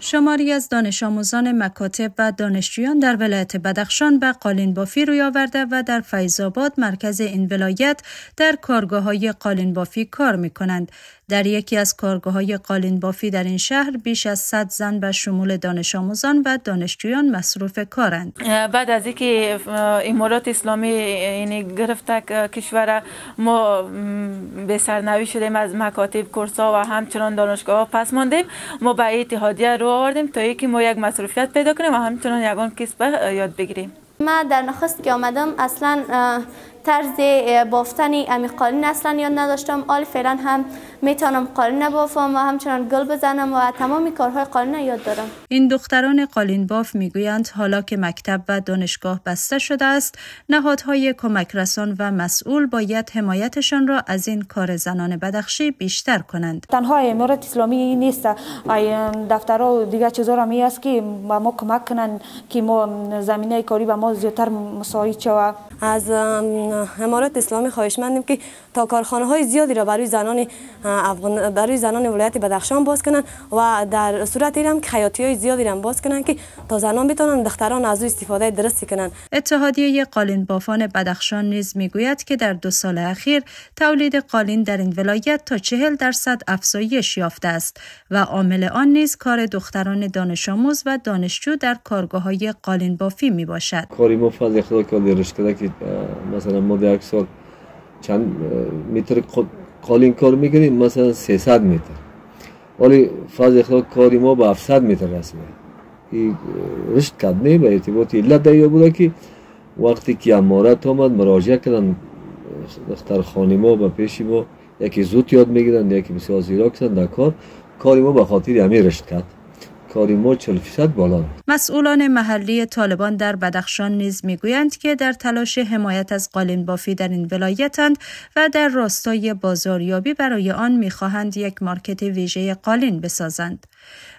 شماری از دانش آموزان مکاتب و دانشجویان در ولایت بدخشان به قالین بافی روی آورده و در فیضآباد مرکز این ولایت در کارگاه های قالین بافی کار می کنند. در یکی از کارگاه های قالین بافی در این شهر بیش از 100 زن به شمول دانش آموزان و دانشجویان مصروف کارند بعد از اینکه امارات اسلامی یعنی گرفت کشور ما به سرنوی شدیم از مکاتب کورسا و همچنان دانشگاه ها پس ماندیم ما به اتحادیه رو آوردیم تا اینکه ما یک مصروفیت پیدا کنیم و همچنان یگان کسب یاد بگیریم ما در نخست که آمدم اصلا طرز بافتن امی قالین اصلا یاد نداشتم آل فعلا هم میتونم قالین بافم و همچنان گل بزنم و تمام کارهای قالین یاد دارم این دختران قالین باف میگویند حالا که مکتب و دانشگاه بسته شده است نهادهای کمک رسان و مسئول باید حمایتشان را از این کار زنان بدخشی بیشتر کنند تنها امارت اسلامی نیست دفترها و دیگر چیزا را می است که ما کمک کنند که ما زمینه کاری و ما زیاتر مساعد شود از امارات اسلامی خواهش مندیم که تا کارخانه های زیادی را برای زنان افغان برای زنان ولایت بدخشان باز کنن و در صورت هم که حیاتی های زیادی را باز کنن که تا زنان بتوانند دختران از او استفاده درستی کنن اتحادیه قالین بافان بدخشان نیز میگوید که در دو سال اخیر تولید قالین در این ولایت تا چهل درصد افزایش یافته است و عامل آن نیز کار دختران دانش آموز و دانشجو در کارگاه های قالین بافی می کاری گرفتید مثلا ما در یک سال چند متر قالین کار میکنیم مثلا 300 متر ولی فاز اخلاق کاری ما به 700 متر رسیده ای رشد کرد نه به اعتباط علت دیا بوده که وقتی که امارت آمد مراجعه کردن دختر خانی ما به پیش ما یکی زود یاد میگیرند یکی بسیار زیرا کسند در کار کاری ما به خاطر امیر رشد کرد مسئولان محلی طالبان در بدخشان نیز میگویند که در تلاش حمایت از قالین بافی در این ولایتند و در راستای بازاریابی برای آن میخواهند یک مارکت ویژه قالین بسازند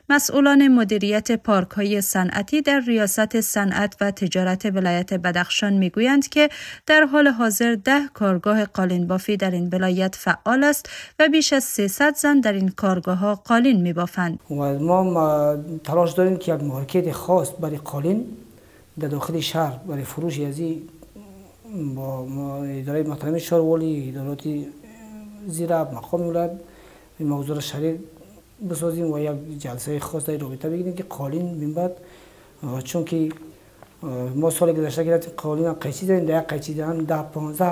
مسئولان مدیریت پارک های صنعتی در ریاست صنعت و تجارت ولایت بدخشان میگویند که در حال حاضر ده کارگاه قالین بافی در این ولایت فعال است و بیش از 300 زن در این کارگاه ها قالین و ما تلاش داریم که یک مارکت خاص برای قالین در داخل شهر برای فروش یزی با اداره محترم شهر ولی ادارات مقام ولایت این موضوع را بسازیم و یک جلسه خاص در رابطه بگیریم که قالین بین بعد چون که ما سال گذشته گرفت قالین قیچی زدیم در قیچی زدن ده 15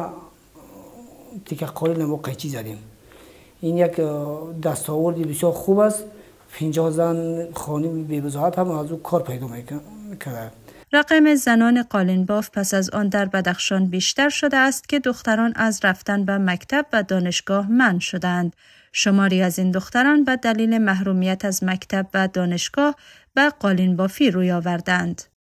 تیکه قالین ما قیچی زدیم این یک دستاورد بسیار خوب است 50 زن خانم بی‌وزاحت هم از کار پیدا میکنه رقم زنان قالین باف پس از آن در بدخشان بیشتر شده است که دختران از رفتن به مکتب و دانشگاه من شدند. شماری از این دختران به دلیل محرومیت از مکتب و دانشگاه به قالین بافی روی آوردند.